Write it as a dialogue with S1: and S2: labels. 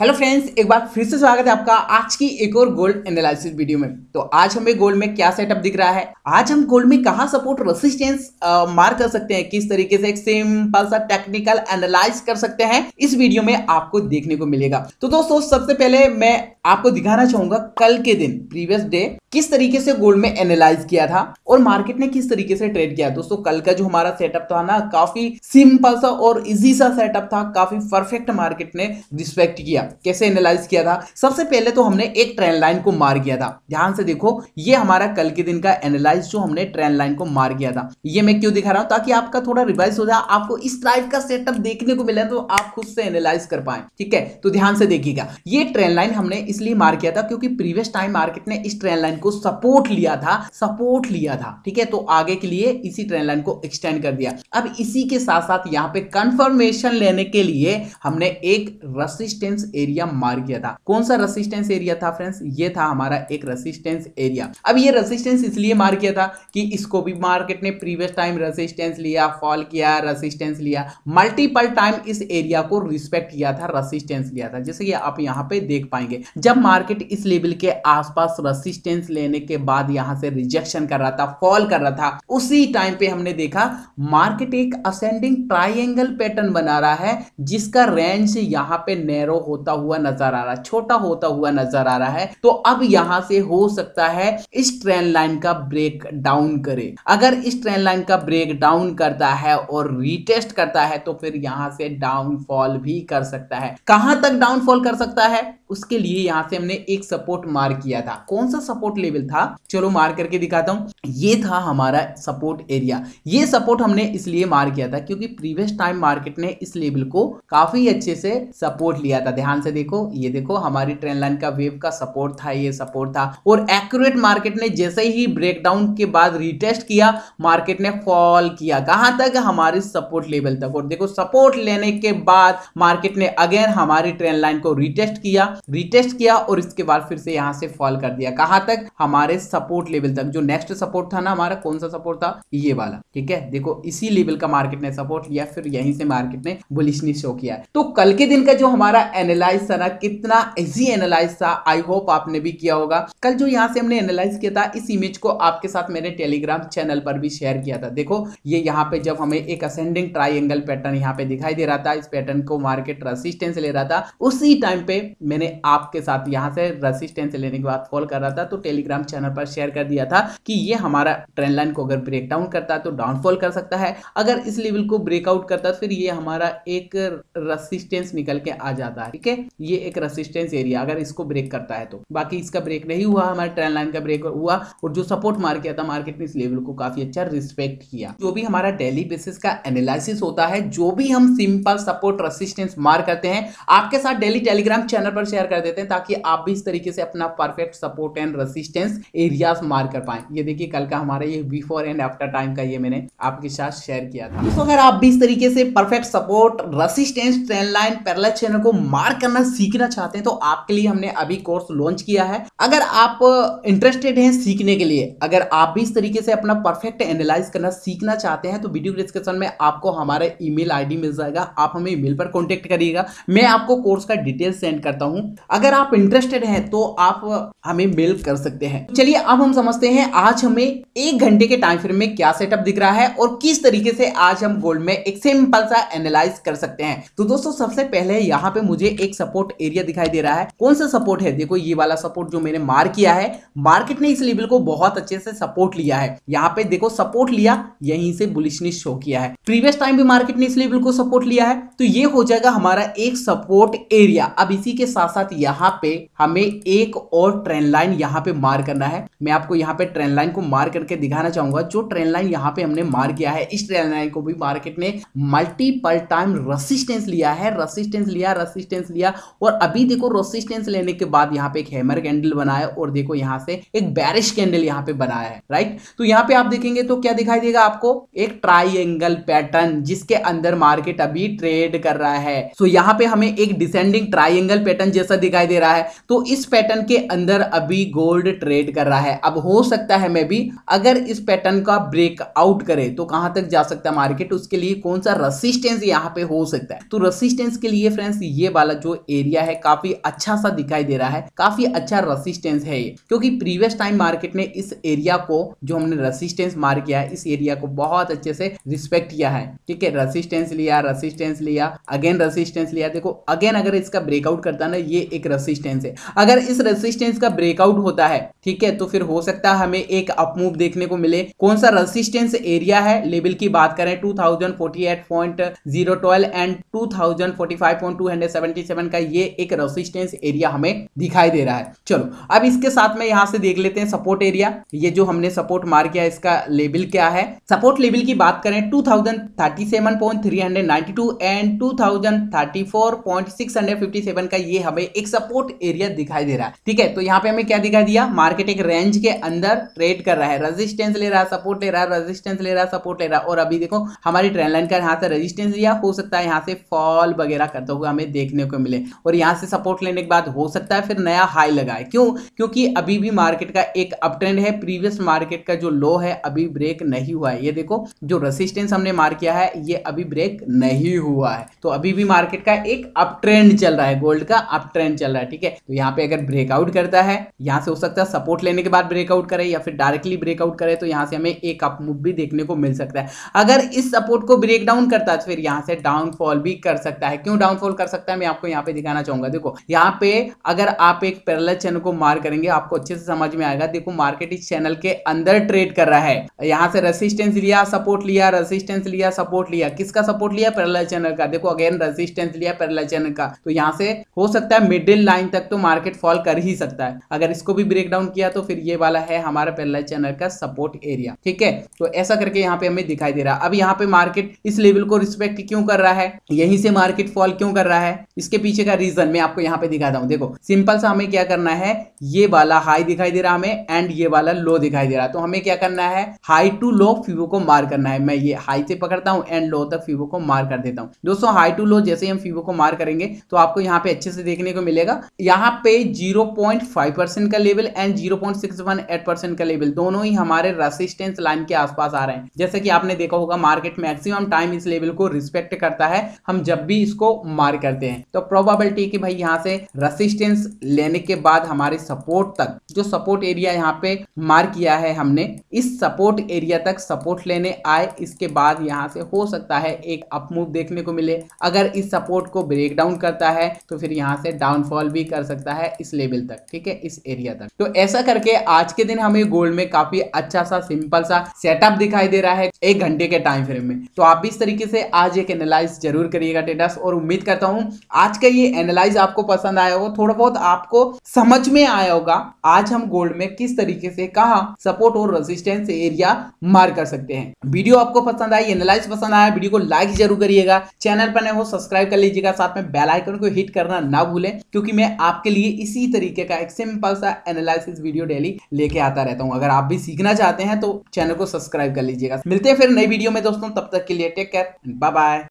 S1: hello friends एक बार फिर से स्वागत है आपका आज की एक और गोल्ड एनालिसिस वीडियो में तो आज हमें गोल्ड में क्या सेटअप दिख रहा है आज हम गोल्ड में कहा सपोर्ट रेसिस्टेंस मार कर सकते हैं किस तरीके से एक सिंपल सा टेक्निकल एनालाइज कर सकते हैं इस वीडियो में आपको देखने को मिलेगा तो दोस्तों सबसे पहले मैं आपको दिखाना चाहूंगा कल के दिन प्रीवियस डे किस तरीके से गोल्ड में एनालाइज किया था और मार्केट ने किस तरीके से ट्रेड किया दोस्तों कल का जो हमारा सेटअप था ना काफी सिंपल सा और इजी सा सेटअप था काफी परफेक्ट मार्केट ने रिस्पेक्ट किया कैसे एनालाइज किया था सबसे पहले तो हमने एक ट्रेन लाइन को मार किया था ध्यान से देखो ये हमारा कल के दिन का एनालाइज जो हमने ट्रेन लाइन को मार किया था ये मैं क्यों दिखा रहा हूं ताकि आपका थोड़ा रिवाइज हो जाए आपको इस टाइप का सेटअप देखने को मिले तो आप खुद से एनालाइज कर पाए ठीक है तो ध्यान से देखिएगा ये ट्रेन लाइन हमने इसलिए मार किया था क्योंकि प्रीवियस टाइम मार्केट ने इस ट्रेन लाइन को सपोर्ट लिया था सपोर्ट लिया था ठीक है तो आगे के लिए इसी ट्रेन लाइन को एक्सटेंड कर दिया अब इसी के साथ साथ यहाँ पे कंफर्मेशन लेने के लिए हमने एक रेसिस्टेंस एरिया मार किया था कौन सा रेसिस्टेंस एरिया था फ्रेंड्स ये था हमारा एक रेसिस्टेंस एरिया अब ये रेसिस्टेंस इसलिए मार किया था कि इसको भी मार्केट ने प्रीवियस टाइम रेसिस्टेंस लिया फॉल किया रेसिस्टेंस लिया मल्टीपल टाइम इस एरिया को रिस्पेक्ट किया था रेसिस्टेंस लिया था जैसे कि आप यहाँ पे देख पाएंगे जब मार्केट इस लेवल के आसपास रेसिस्टेंस लेने के बाद यहाँ से रिजेक्शन कर रहा था फॉल कर रहा था उसी टाइम पे हमने देखा मार्केट एक असेंडिंग ट्राइंगल पैटर्न बना रहा है जिसका रेंज यहाँ पे नैरो होता होता हुआ नजर आ रहा है छोटा होता हुआ नजर आ रहा है तो अब यहां से हो सकता है इस ट्रेन लाइन का ब्रेक डाउन करे अगर इस ट्रेन लाइन का ब्रेक डाउन करता है और रिटेस्ट करता है तो फिर यहां से डाउनफॉल भी कर सकता है कहां तक डाउनफॉल कर सकता है उसके लिए यहां से हमने एक सपोर्ट मार किया था कौन सा सपोर्ट लेवल था चलो मार करके दिखाता हूं ये था हमारा सपोर्ट एरिया ये सपोर्ट हमने इसलिए मार किया था क्योंकि प्रीवियस टाइम मार्केट ने इस लेवल को काफी अच्छे से सपोर्ट लिया था ध्यान ध्यान से देखो ये देखो हमारी ट्रेन लाइन का वेव का सपोर्ट था ये सपोर्ट था और एक्यूरेट मार्केट ने जैसे ही ब्रेकडाउन के बाद रिटेस्ट किया मार्केट ने फॉल किया कहां तक हमारी सपोर्ट लेवल तक और देखो सपोर्ट लेने के बाद मार्केट ने अगेन हमारी ट्रेन लाइन को रिटेस्ट किया रिटेस्ट किया और इसके बाद फिर से यहां से फॉल कर दिया कहां तक हमारे सपोर्ट लेवल तक जो नेक्स्ट सपोर्ट था ना हमारा कौन सा सपोर्ट था ये वाला ठीक है देखो इसी लेवल का मार्केट ने सपोर्ट लिया फिर यहीं से मार्केट ने बुलिशनी शो किया तो कल के दिन का जो हमारा एनालिस एनालाइज था ना कितना इजी एनालाइज था आई होप आपने भी किया होगा कल जो यहाँ से हमने एनालाइज किया था इस इमेज को आपके साथ मैंने टेलीग्राम चैनल पर भी शेयर किया था देखो ये यहाँ पे जब हमें एक असेंडिंग ट्राइंगल पैटर्न यहाँ पे दिखाई दे रहा था इस पैटर्न को मार्केट रेसिस्टेंस ले रहा था उसी टाइम पे मैंने आपके साथ यहाँ से रेसिस्टेंस लेने के बाद कॉल कर रहा था तो टेलीग्राम चैनल पर शेयर कर दिया था कि ये हमारा ट्रेंड लाइन को अगर ब्रेक डाउन करता तो डाउनफॉल कर सकता है अगर इस लेवल को ब्रेकआउट करता है तो फिर ये हमारा एक रसिस्टेंस निकल के आ जाता है ठीक है ये एक रेसिस्टेंस एरिया अगर इसको ब्रेक करता है तो बाकी इसका ब्रेक नहीं हुआ हमारे ट्रेन लाइन का ब्रेक हुआ और जो सपोर्ट मार किया था मार्केट ने इस लेवल को काफी अच्छा रिस्पेक्ट किया जो भी हमारा डेली बेसिस का एनालिसिस होता है जो भी हम सिंपल सपोर्ट रेसिस्टेंस मार करते हैं आपके साथ डेली टेलीग्राम चैनल पर शेयर कर देते हैं ताकि आप भी इस तरीके से अपना perfect support and resistance areas mark कर पाए ये देखिए कल का हमारा ये बिफोर एंड आफ्टर टाइम का ये मैंने आपके साथ शेयर किया था तो अगर आप भी इस तरीके से perfect support resistance trend line parallel channel को मार करना सीखना चाहते हैं तो आपके लिए हमने अभी कोर्स लॉन्च किया है अगर आप इंटरेस्टेड हैं सीखने के लिए अगर आप भी इस तरीके से अपना परफेक्ट एनालाइज करना सीखना चाहते हैं तो वीडियो डिस्क्रिप्शन में आपको हमारा ईमेल आईडी मिल जाएगा आप हमें ईमेल पर कॉन्टेक्ट करिएगा मैं आपको कोर्स का डिटेल सेंड करता हूँ अगर आप इंटरेस्टेड है तो आप हमें मेल कर सकते हैं चलिए अब हम समझते हैं आज हमें एक घंटे के टाइम फ्रेम में क्या सेटअप दिख रहा है और किस तरीके से आज हम गोल्ड में एक सिंपल सा एनालाइज कर सकते हैं तो दोस्तों सबसे पहले यहाँ पे मुझे एक सपोर्ट एरिया दिखाई दे रहा है कौन सा सपोर्ट है देखो ये वाला सपोर्ट जो मैंने मार किया है मार्केट ने इस लेवल को बहुत अच्छे से सपोर्ट लिया है यहाँ पे देखो सपोर्ट लिया यहीं से बुलिश ने शो किया है प्रीवियस टाइम भी मार्केट ने इस लेवल को सपोर्ट लिया है तो ये हो जाएगा हमारा एक सपोर्ट एरिया अब इसी के साथ साथ यहाँ पे हमें एक और ट्रेंड लाइन यहाँ पे मार करना है मैं आपको यहाँ पे ट्रेंड लाइन को मार करके दिखाना चाहूंगा जो ट्रेंड लाइन यहाँ पे हमने मार किया है इस ट्रेंड लाइन को भी मार्केट ने मल्टीपल टाइम रेसिस्टेंस लिया है रेसिस्टेंस लिया रेसिस्टेंस लिया और अभी देखो रोसिस्टेंस लेने के बाद यहाँ पे एक हैमर कैंडल बनाया और देखो यहाँ से एक बैरिश कैंडल यहाँ पे बनाया है राइट तो यहाँ पे आप देखेंगे तो क्या दिखाई देगा आपको एक ट्राइंगल पैटर्न जिसके अंदर मार्केट अभी ट्रेड कर रहा है सो so, यहाँ पे हमें एक डिसेंडिंग ट्राइंगल पैटर्न जैसा दिखाई दे रहा है तो इस पैटर्न के अंदर अभी गोल्ड ट्रेड कर रहा है अब हो सकता है मैं भी अगर इस पैटर्न का ब्रेकआउट करे तो कहां तक जा सकता है मार्केट उसके लिए कौन सा रसिस्टेंस यहाँ पे हो सकता है तो रसिस्टेंस के लिए फ्रेंड्स ये वाला जो एरिया है काफी अच्छा सा दिखाई दे रहा है काफी अच्छा रसिस्टेंस है ये क्योंकि प्रीवियस टाइम मार्केट ने इस एरिया को जो हमने रसिस्टेंस मार किया है इस एरिया को बहुत अच्छे से रिस्पेक्ट किया है ठीक है रसिस्टेंस लिया रसिस्टेंस लिया अगेन रसिस्टेंस लिया देखो अगेन अगर इसका ब्रेकआउट करता ना ये एक रसिस्टेंस है अगर इस रसिस्टेंस का ब्रेकआउट होता है ठीक है तो फिर हो सकता है हमें एक अपमूव देखने को मिले कौन सा रसिस्टेंस एरिया है लेवल की बात करें two thousand forty eight point zero twelve and two thousand forty five point two hundred seventy seven का ये एक रेसिस्टेंस एरिया हमें दिखाई दे रहा है चलो अब इसके साथ में यहाँ से देख लेते हैं सपोर्ट एरिया ये जो हमने सपोर्ट मार किया इसका लेवल क्या है सपोर्ट लेवल की बात करें two thousand thirty seven point three hundred two and two thousand thirty four point six hundred fifty seven का ये हमें एक सपोर्ट एरिया दिखाई दे रहा है ठीक है तो यहाँ पे हमें क्या दिखाई दिया मार्केट एक रेंज के अंदर ट्रेड कर रहा है रजिस्टेंस ले रहा है सपोर्ट ले रहा है रजिस्टेंस ले रहा है सपोर्ट ले रहा है और अभी देखो हमारी ट्रेन लाइन का यहाँ से रजिस्टेंस लिया हो सकता है यहाँ से फॉल वगैरह करते हुए हमें देखने को मिले और यहाँ से सपोर्ट लेने के बाद हो सकता है फिर नया हाई लगाए क्यों क्योंकि अभी भी मार्केट का एक अपट्रेंड है प्रीवियस मार्केट का जो लो है अभी ब्रेक नहीं हुआ है ये देखो जो रेसिस्टेंस हमने मार किया है ये अभी ब्रेक नहीं हुआ है तो अभी भी मार्केट का एक अपट्रेंड चल रहा है गोल्ड का अपट्रेंड चल रहा है ठीक है तो यहाँ पे अगर ब्रेकआउट करता है यहाँ से हो सकता है सपोर्ट लेने के बाद ब्रेकआउट करे या फिर डायरेक्टली ब्रेकआउट करे तो यहाँ से हमें एक अप मूव भी देखने को मिल सकता है अगर इस सपोर्ट को ब्रेक डाउन करता है तो फिर यहाँ से डाउनफॉल भी कर सकता है क्यों डाउनफॉल कर सकता है मैं आपको यहाँ पे दिखाना चाहूंगा देखो यहाँ पे अगर आप एक पैरल चैनल को मार करेंगे आपको अच्छे से समझ में आएगा देखो मार्केट इस चैनल के अंदर ट्रेड कर रहा है यहाँ से रेसिस्टेंस लिया सपोर्ट लिया रेसिस्टेंस लिया सपोर्ट लिया किसका सपोर्ट लिया पैरल चैनल का देखो अगेन रेसिस्टेंस लिया पैरल चैनल का तो यहाँ से हो सकता है मिडिल लाइन तक तो मार्केट फॉल कर ही सकता है अगर इसको भी ब्रेक डाउन किया तो फिर ये वाला है हमारा पैरल चैनल का सपोर्ट एरिया ठीक है तो ऐसा करके यहाँ पे हमें दिखाई दे रहा है अब यहाँ पे मार्केट इस लेवल को रिस्पेक्ट क्यों कर रहा है यहीं से मार्केट फॉल क्यों कर रहा है इसके पीछे का रीजन मैं आपको यहाँ पे दिखाता हूँ देखो सिंपल सा हमें क्या करना है ये वाला हाई दिखाई दे रहा हमें एंड ये वाला लो दिखाई दे रहा तो हमें क्या करना है हाई टू लो फीवो को मार करना है मैं ये हाई से पकड़ता हूँ एंड लो तक फीवो को मार कर देता हूँ दोस्तों हाई टू लो जैसे हम फीवो को मार करेंगे तो आपको यहाँ पे अच्छे से देखने को मिलेगा यहाँ पे जीरो का लेवल एंड जीरो का लेवल दोनों ही हमारे रेसिस्टेंस लाइन के आसपास आ रहे हैं जैसे कि आपने देखा होगा मार्केट मैक्सिमम टाइम इस लेवल को रिस्पेक्ट करता है हम जब भी इसको मार करते हैं तो प्रोबेबिलिटी कि भाई यहाँ से रेसिस्टेंस लेने के बाद हमारे सपोर्ट तक जो सपोर्ट एरिया यहाँ पे मार किया है हमने इस सपोर्ट एरिया तक सपोर्ट लेने आए इसके बाद यहाँ से हो सकता है एक अपमूव देखने को मिले अगर इस सपोर्ट को ब्रेक डाउन करता है तो फिर यहाँ से डाउनफॉल भी कर सकता है इस लेवल तक ठीक है इस एरिया तक तो ऐसा करके आज के दिन हमें गोल्ड में काफी अच्छा सा सिंपल सा सेटअप दिखाई दे रहा है एक घंटे के टाइम फ्रेम में तो आप इस तरीके से आज एक एनालाइज जरूर करिएगा टेडस और उम्मीद करता हूँ आज का ये एनालाइज आपको पसंद आया होगा थोड़ा बहुत आपको समझ में आया होगा आज हम गोल्ड में किस तरीके से कहा सपोर्ट और रेजिस्टेंस एरिया मार कर सकते हैं वीडियो आपको पसंद आई एनालाइज पसंद आया वीडियो को लाइक जरूर करिएगा चैनल पर हो सब्सक्राइब कर लीजिएगा साथ में बेल आइकन को हिट करना ना भूलें क्योंकि मैं आपके लिए इसी तरीके का एक सिंपल सा एनालिसिस वीडियो डेली लेके आता रहता हूँ अगर आप भी सीखना चाहते हैं तो चैनल को सब्सक्राइब कर लीजिएगा मिलते हैं फिर नई वीडियो में दोस्तों तब तक के लिए टेक केयर बाय बाय